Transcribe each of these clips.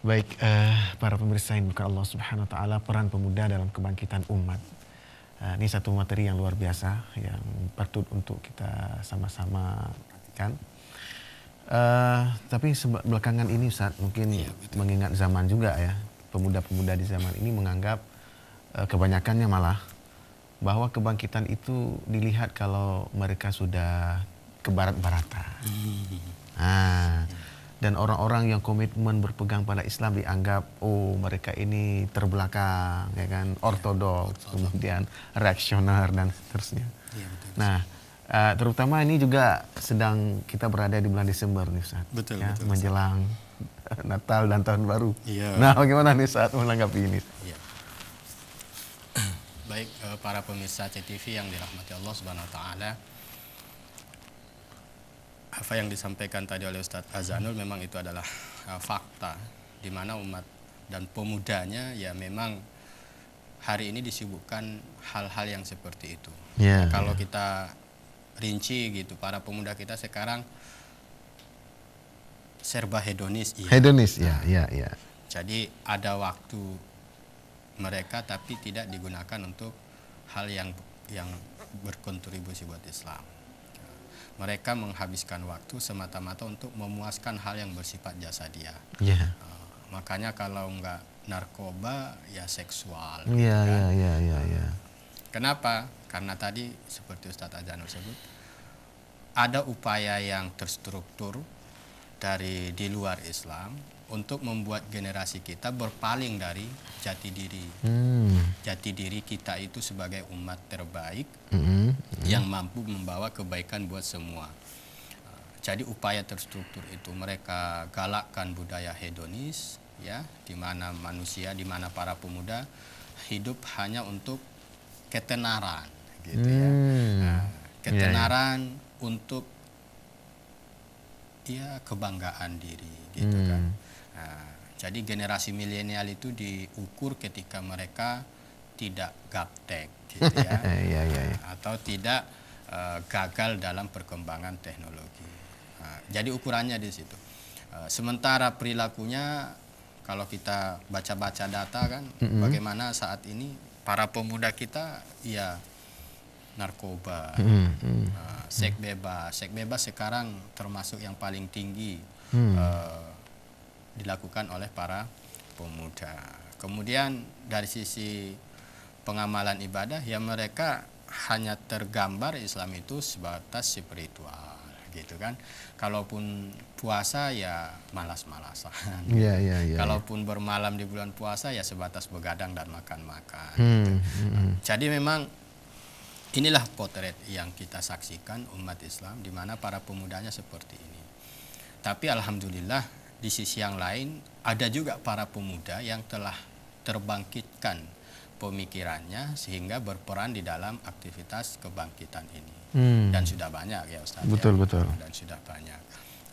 Baik, uh, para pemirsa yang buka Allah Subhanahu wa taala peran pemuda dalam kebangkitan umat. Uh, ini satu materi yang luar biasa yang patut untuk kita sama-sama perhatikan. Uh, tapi belakangan ini saat mungkin ya, mengingat zaman juga ya, pemuda-pemuda di zaman ini menganggap uh, kebanyakannya malah bahwa kebangkitan itu dilihat kalau mereka sudah ke barat-barata. Nah, hmm. dan orang-orang yang komitmen berpegang pada Islam dianggap oh mereka ini terbelakang ya kan ya, ortodoks ya, kemudian reaksioner dan seterusnya. Ya, betul. Nah, uh, terutama ini juga sedang kita berada di bulan Desember nih Ustaz. Betul, ya, betul. Menjelang eh, Natal dan tahun baru. Ya. Nah, bagaimana nih saat menanggapi ini? Ya baik eh, para pemirsa CTV yang dirahmati Allah Subhanahu wa taala. Apa yang disampaikan tadi oleh Ustadz Azanul memang itu adalah eh, fakta di mana umat dan pemudanya ya memang hari ini disibukkan hal-hal yang seperti itu. Yeah, nah, kalau yeah. kita rinci gitu para pemuda kita sekarang serba hedonis iya. Hedonis ya, nah, ya, ya. Jadi ada waktu mereka tapi tidak digunakan untuk hal yang yang berkontribusi buat Islam. Mereka menghabiskan waktu semata-mata untuk memuaskan hal yang bersifat jasa dia. Yeah. Iya. Uh, makanya kalau nggak narkoba ya seksual. Iya gitu iya, kan. iya iya iya. Ah, kenapa? Karena tadi seperti Ustadz Azanul sebut ada upaya yang terstruktur dari di luar Islam untuk membuat generasi kita berpaling dari jati diri. Hmm. Jati diri kita itu sebagai umat terbaik hmm. Hmm. yang mampu membawa kebaikan buat semua. Jadi upaya terstruktur itu mereka galakkan budaya hedonis, ya, di mana manusia, di mana para pemuda hidup hanya untuk ketenaran, gitu ya. hmm. ya. Nah, iya, iya. ketenaran yeah, untuk ya kebanggaan diri gitu kan. hmm. kan. Nah, jadi generasi milenial itu diukur ketika mereka tidak gaptek gitu ya. ya, ya, ya. Atau tidak uh, gagal dalam perkembangan teknologi. Nah, jadi ukurannya di situ. Uh, sementara perilakunya kalau kita baca-baca data kan mm -hmm. bagaimana saat ini para pemuda kita ya narkoba, hmm, hmm, uh, ah, seks bebas. Seks bebas sekarang termasuk yang paling tinggi hmm. uh, dilakukan oleh para pemuda. Kemudian dari sisi pengamalan ibadah, ya mereka hanya tergambar Islam itu sebatas spiritual gitu kan. Kalaupun puasa ya malas-malasan. Iya yeah, iya yeah, yeah, Kalaupun bermalam di bulan puasa ya sebatas begadang dan makan-makan. Hmm, gitu. hmm. hmm. Jadi memang Inilah potret yang kita saksikan umat Islam di mana para pemudanya seperti ini. Tapi alhamdulillah di sisi yang lain ada juga para pemuda yang telah terbangkitkan pemikirannya sehingga berperan di dalam aktivitas kebangkitan ini. Hmm. Dan sudah banyak ya Ustaz. Ya. Betul ya? betul. Dan sudah banyak.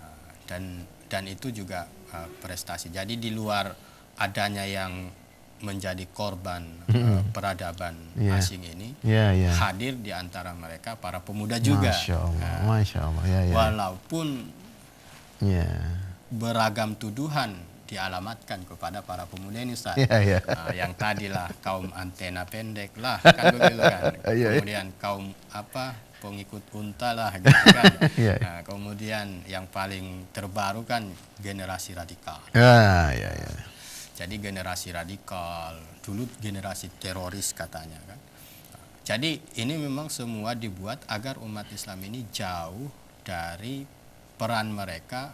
Ah, dan dan itu juga ah, prestasi. Jadi di luar adanya yang menjadi korban mm -hmm. uh, peradaban yeah. asing ini yeah, yeah. hadir di antara mereka para pemuda juga. Masya Allah, uh, Masya Allah. Yeah, yeah. Walaupun yeah. beragam tuduhan dialamatkan kepada para pemuda ini saat iya, Yeah, iya. yeah. Uh, yang tadilah kaum antena pendek lah kan, kan. Iya, Kemudian kaum apa pengikut unta lah gitu kan. yeah. nah, kemudian yang paling terbaru kan generasi radikal. yeah, yeah, yeah. Jadi generasi radikal, dulu generasi teroris katanya kan. Jadi ini memang semua dibuat agar umat Islam ini jauh dari peran mereka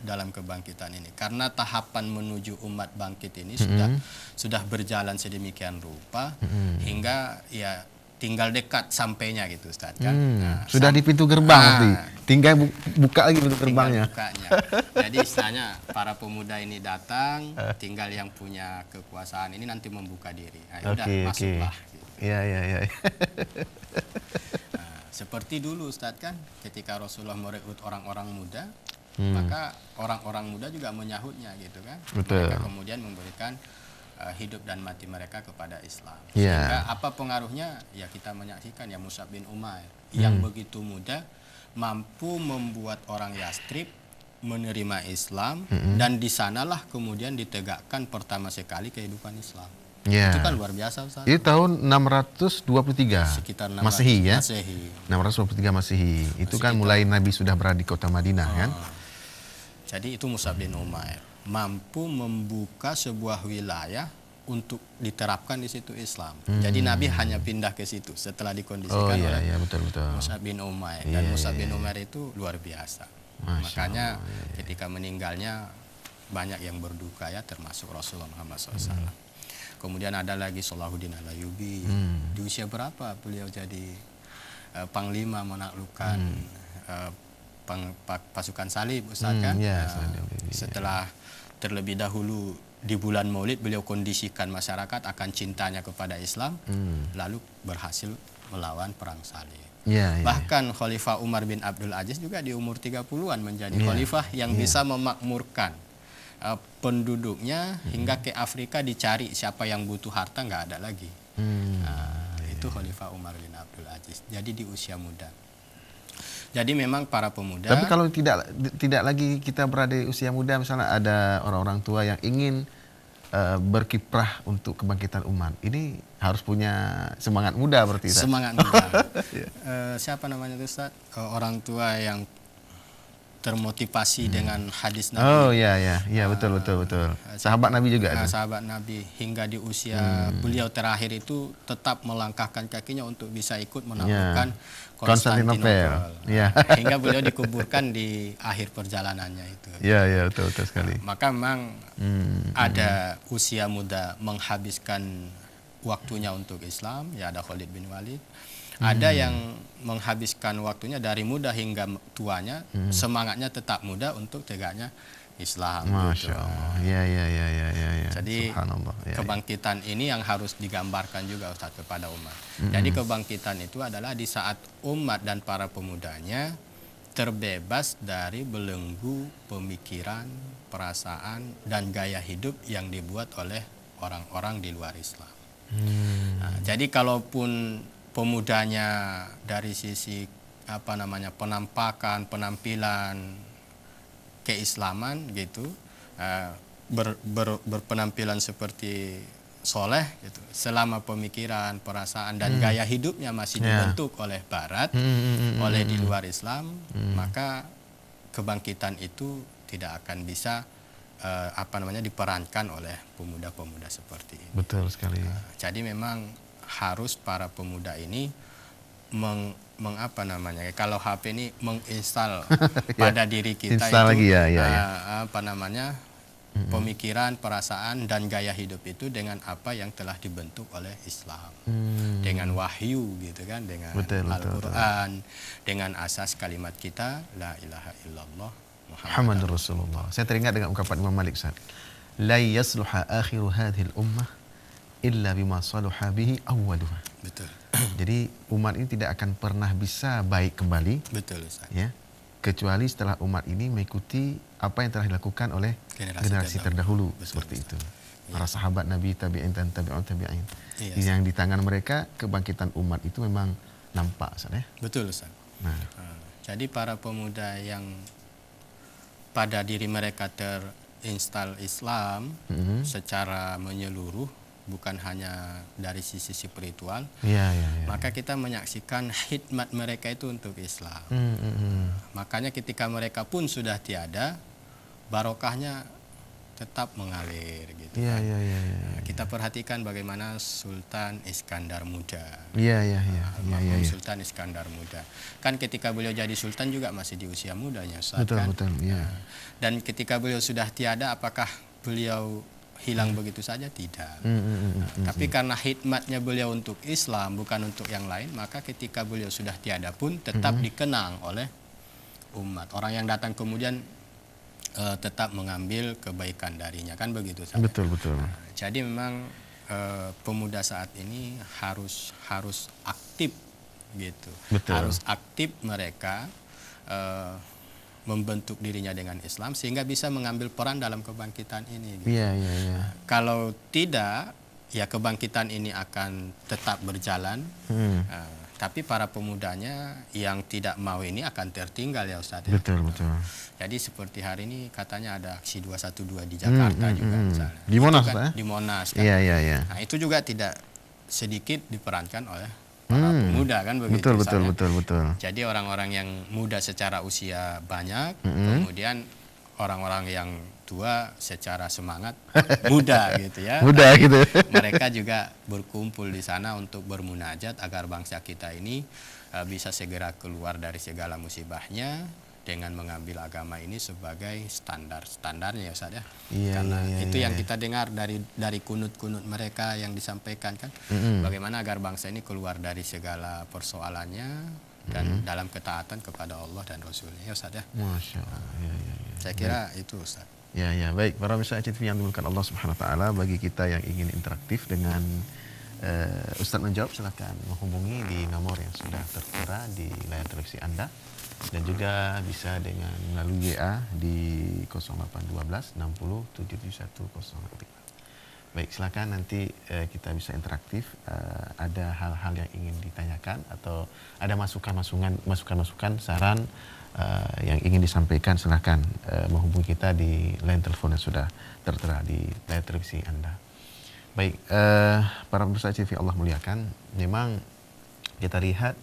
dalam kebangkitan ini karena tahapan menuju umat bangkit ini mm -hmm. sudah mm-hmm. sudah berjalan sedemikian rupa mm -hmm. hingga ya tinggal dekat sampainya gitu Ustaz kan. Hmm, nah, sudah di pintu gerbang nah, Tinggal bu buka lagi pintu gerbangnya. Bukanya. Jadi istilahnya para pemuda ini datang, tinggal yang punya kekuasaan ini nanti membuka diri. Nah, ya udah okay, masuklah. Gitu. Iya Gitu. Ya ya seperti dulu Ustaz kan ketika Rasulullah merekrut orang-orang muda, hmm. maka orang-orang muda juga menyahutnya gitu kan. Betul. Mereka kemudian memberikan Eh, hidup dan mati mereka kepada Islam. Yeah. Sehingga apa pengaruhnya? Ya kita menyaksikan ya Musa bin Umair yang hmm. begitu muda mampu membuat orang Yastrib menerima Islam hmm. dan di sanalah kemudian ditegakkan pertama sekali kehidupan Islam. Yeah. Itu kan luar biasa Ustaz. Itu tahun 623 sekitar 600 Masehi ya. Masehi. 623 Masehi. Itu kan mulai Nabi sudah berada di kota Madinah oh. kan. Ah. Jadi itu Musa bin Umair mampu membuka sebuah wilayah untuk diterapkan di situ Islam. Hmm. Jadi Nabi hanya pindah ke situ setelah dikondisikan oh, iya, oleh iya, betul, betul. Musa bin Umair iya, dan iya, Musa iya, bin iya. Umair itu luar biasa. Masya Makanya Allah, ketika meninggalnya banyak yang berduka ya termasuk Rasulullah Muhammad SAW. Hmm. Kemudian ada lagi Salahuddin Alayubi. Hmm. Di usia berapa beliau jadi uh, panglima menaklukkan hmm. uh, pasukan salib Ustaz hmm, kan? Yeah, uh, setelah terlebih dahulu di bulan Maulid beliau kondisikan masyarakat akan cintanya kepada Islam hmm. lalu berhasil melawan perang salib. Ya, ya, ya. Bahkan ya. Khalifah Umar bin Abdul Aziz juga di umur 30-an menjadi ya, khalifah yang ya. bisa memakmurkan uh, penduduknya hmm. hingga ke Afrika dicari siapa yang butuh harta nggak ada lagi. Hmm. Uh, ya, itu Khalifah Umar bin Abdul Aziz. Jadi di usia muda. Jadi memang para pemuda. Tapi kalau tidak tidak lagi kita berada di usia muda, misalnya ada orang-orang tua yang ingin uh, berkiprah untuk kebangkitan umat, ini harus punya semangat muda berarti. Semangat muda. uh, siapa namanya itu Ustaz? Uh, orang tua yang termotivasi hmm. dengan hadis Nabi. Oh iya iya ya betul betul betul. Sahabat Nabi juga. Nah, sahabat Nabi hingga di usia hmm. beliau terakhir itu tetap melangkahkan kakinya untuk bisa ikut iya. menaklukkan yeah. Konstantinopel. Yeah. Hingga beliau dikuburkan di akhir perjalanannya itu. iya ya betul betul sekali. Nah, maka memang hmm, hmm. ada usia muda menghabiskan waktunya untuk Islam ya ada Khalid bin Walid Hmm. Ada yang menghabiskan waktunya dari muda hingga tuanya, hmm. semangatnya tetap muda untuk tegaknya Islam. Gitu. Masya Allah. Ya, ya, ya, ya, ya, Jadi ya, kebangkitan ini yang harus digambarkan juga Ustaz kepada umat. hmm Jadi kebangkitan itu adalah di saat umat dan para pemudanya terbebas dari belenggu pemikiran, perasaan, dan gaya hidup yang dibuat oleh orang-orang di luar Islam. Hmm. Nah, jadi kalaupun pemudanya dari sisi apa namanya penampakan, penampilan, keislaman gitu, eh, ber, ber, berpenampilan seperti soleh gitu selama pemikiran perasaan dan hmm. gaya hidupnya masih yeah. dibentuk oleh Barat hmm, hmm, hmm, hmm oleh hmm, di hmm. luar Islam hmm. maka kebangkitan itu tidak akan bisa uh, apa namanya diperankan oleh pemuda-pemuda seperti ini betul sekali uh, jadi memang harus para pemuda ini meng, meng apa namanya kalau HP ini menginstal ya, pada diri kita Install itu lagi, ya, ya, ya. Ah, ah, apa namanya mm -hmm. pemikiran, perasaan dan gaya hidup itu dengan apa yang telah dibentuk oleh Islam. Mm. Dengan wahyu gitu kan, dengan Al-Qur'an, dengan asas kalimat kita la ilaha illallah Muhammad Rasulullah. Saya teringat dengan ungkapan Imam Malik saat La yasluha akhiru hadhil ummah illa bima saluha bihi awwaluha. Betul. Jadi umat ini tidak akan pernah bisa baik kembali. Betul Ustaz. Ya. Kecuali setelah umat ini mengikuti apa yang telah dilakukan oleh generasi, generasi terdahulu, Betul, seperti Ustaz. itu. Ya. Para sahabat Nabi tabi'in dan tabi'un tabi'in. Ya, yang di tangan mereka kebangkitan umat itu memang nampak Ustaz ya. Betul Ustaz. Nah. Jadi para pemuda yang pada diri mereka terinstal Islam mm -hmm. secara menyeluruh bukan hanya dari sisi spiritual. Ya, ya, ya. Maka kita menyaksikan hikmat mereka itu untuk Islam. Hmm, hmm, hmm. Makanya ketika mereka pun sudah tiada, barokahnya tetap mengalir gitu. Ya, kan. ya, ya, ya, ya, kita ya. perhatikan bagaimana Sultan Iskandar Muda. Iya iya iya. ya, ya, ya. Sultan Iskandar Muda. Kan ketika beliau jadi sultan juga masih di usia mudanya betul, kan. Betul Ya. dan ketika beliau sudah tiada apakah beliau hilang begitu saja tidak. Mm -hmm. nah, tapi karena hikmatnya beliau untuk Islam bukan untuk yang lain, maka ketika beliau sudah tiada pun tetap dikenang oleh umat. Orang yang datang kemudian uh, tetap mengambil kebaikan darinya kan begitu saja. Betul betul. Nah, jadi memang uh, pemuda saat ini harus harus aktif gitu. Betul. Harus aktif mereka. Uh, membentuk dirinya dengan Islam sehingga bisa mengambil peran dalam kebangkitan ini. Gitu. Yeah, yeah, yeah. Kalau tidak, ya kebangkitan ini akan tetap berjalan. Hmm. Uh, tapi para pemudanya yang tidak mau ini akan tertinggal ya Ustaz. Ya. Betul, gitu. betul. Jadi seperti hari ini katanya ada aksi 212 di hmm, Jakarta hmm, juga hmm, misalnya. Di Monas, kan, ya? Di Monas kan? Iya, iya, iya. Nah, itu juga tidak sedikit diperankan oleh para hmm. pemuda kan begitu. Betul betul betul betul. Jadi orang-orang yang muda secara usia banyak, hmm. kemudian orang-orang yang tua secara semangat muda gitu ya. Muda nah, gitu. Mereka juga berkumpul di sana untuk bermunajat agar bangsa kita ini eh, bisa segera keluar dari segala musibahnya dengan mengambil agama ini sebagai standar standarnya ya Ustaz ya. Iya, Karena iya, itu iya. yang iya. kita dengar dari dari kunut-kunut mereka yang disampaikan kan mm-hmm. bagaimana agar bangsa ini keluar dari segala persoalannya dan mm-hmm. dalam ketaatan kepada Allah dan Rasulnya ya Ustaz ya. Masya Allah. Ya, ya, ya. Saya kira baik. itu Ustaz. Ya ya baik para misalnya CTV yang dimulakan Allah Subhanahu wa taala bagi kita yang ingin interaktif dengan uh, Ustaz menjawab silahkan menghubungi di nomor yang sudah tertera di layar televisi Anda dan juga bisa dengan melalui WA di 0812 60 771 Baik, silakan nanti eh, kita bisa interaktif. Eh, ada hal-hal yang ingin ditanyakan atau ada masukan-masukan, masukan-masukan, saran eh, yang ingin disampaikan, silakan eh, menghubungi kita di line telepon yang sudah tertera di layar televisi Anda. Baik, eh, para pemirsa CV Allah muliakan, memang kita lihat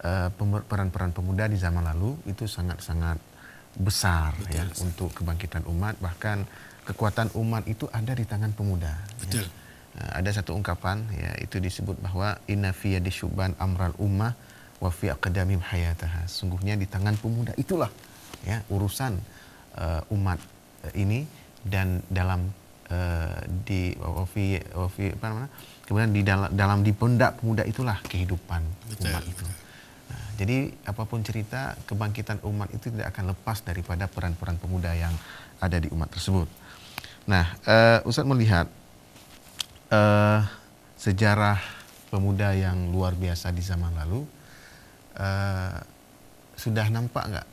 Eh, peran-peran pemuda di zaman lalu itu sangat-sangat besar Betul. ya untuk kebangkitan umat bahkan kekuatan umat itu ada di tangan pemuda. Ya. Betul. Ya. ada satu ungkapan ya itu disebut bahwa inna fi amral ummah wa fi aqdamim hayataha. Sungguhnya di tangan pemuda itulah ya urusan uh, umat uh, ini dan dalam uh, di wa fi apa namanya? Kemudian di dalam dalam di pundak pemuda itulah kehidupan betul, umat itu. Betul. Nah, jadi apapun cerita kebangkitan umat itu tidak akan lepas daripada peran-peran pemuda yang ada di umat tersebut. Nah, uh, Ustadz melihat uh, sejarah pemuda yang luar biasa di zaman lalu uh, sudah nampak nggak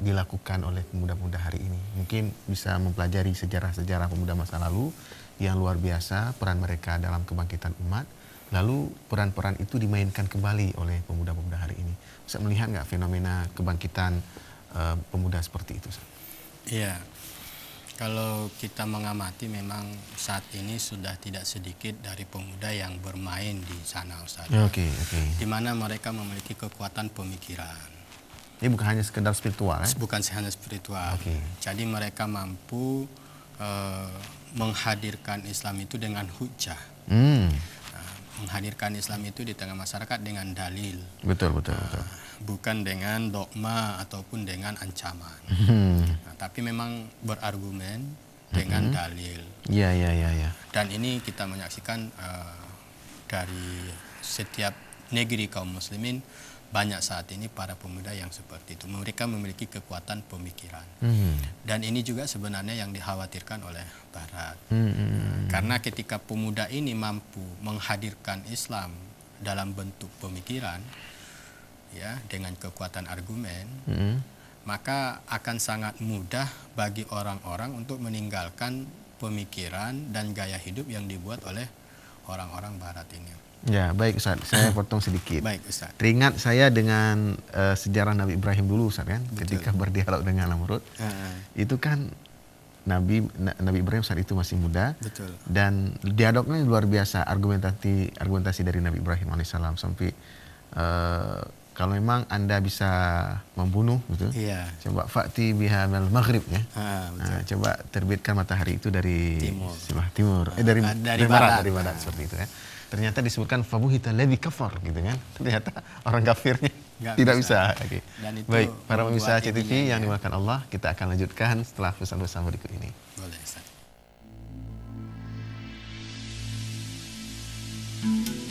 dilakukan oleh pemuda-pemuda hari ini? Mungkin bisa mempelajari sejarah-sejarah pemuda masa lalu yang luar biasa peran mereka dalam kebangkitan umat Lalu peran-peran itu dimainkan kembali oleh pemuda-pemuda hari ini. Bisa melihat nggak fenomena kebangkitan uh, pemuda seperti itu? Iya, kalau kita mengamati memang saat ini sudah tidak sedikit dari pemuda yang bermain di sana Ustaz. Ya, oke, okay, Okay. Di mana mereka memiliki kekuatan pemikiran. Ini bukan hanya sekedar spiritual eh? Bukan hanya spiritual. Okay. Jadi mereka mampu uh, menghadirkan Islam itu dengan hujah. Hmm menghadirkan Islam itu di tengah masyarakat dengan dalil. Betul betul. Ah, betul. Uh, Bukan dengan dogma ataupun dengan ancaman. Hmm. Nah, tapi memang berargumen hmm. dengan hmm. dalil. Iya iya iya. Ya. Dan ini kita menyaksikan uh, dari setiap negeri kaum muslimin banyak saat ini para pemuda yang seperti itu. Mereka memiliki kekuatan pemikiran. Hmm. Dan ini juga sebenarnya yang dikhawatirkan oleh Barat. Hmm. hmm, hmm, hmm. Karena ketika pemuda ini mampu menghadirkan Islam dalam bentuk pemikiran, ya dengan kekuatan argumen, hmm. maka akan sangat mudah bagi orang-orang untuk meninggalkan pemikiran dan gaya hidup yang dibuat oleh orang-orang Barat ini. Ya, baik Ustaz. Saya potong sedikit. Baik Ustaz. Teringat saya dengan uh, sejarah Nabi Ibrahim dulu Ustaz kan, Betul. ketika berdialog dengan Namrud. Uh, -huh. Itu kan Nabi Nabi Ibrahim saat itu masih muda. Betul. Dan dialognya luar biasa, argumentasi argumentasi dari Nabi Ibrahim alaihissalam sampai uh, kalau memang anda bisa membunuh gitu iya. coba fakti bihamil maghrib ya ha, ah, betul. Nah, coba terbitkan matahari itu dari timur, sebelah timur eh ah, dari, dari, dari barat, barat dari barat ha. Ah. seperti itu ya ternyata disebutkan fabuhita lebih kafir, gitu kan ternyata orang kafirnya Nggak tidak bisa, bisa. Okay. Dan itu baik para pemirsa CTV yang ya. dimakan Allah kita akan lanjutkan setelah pesan-pesan berikut ini boleh Ustaz.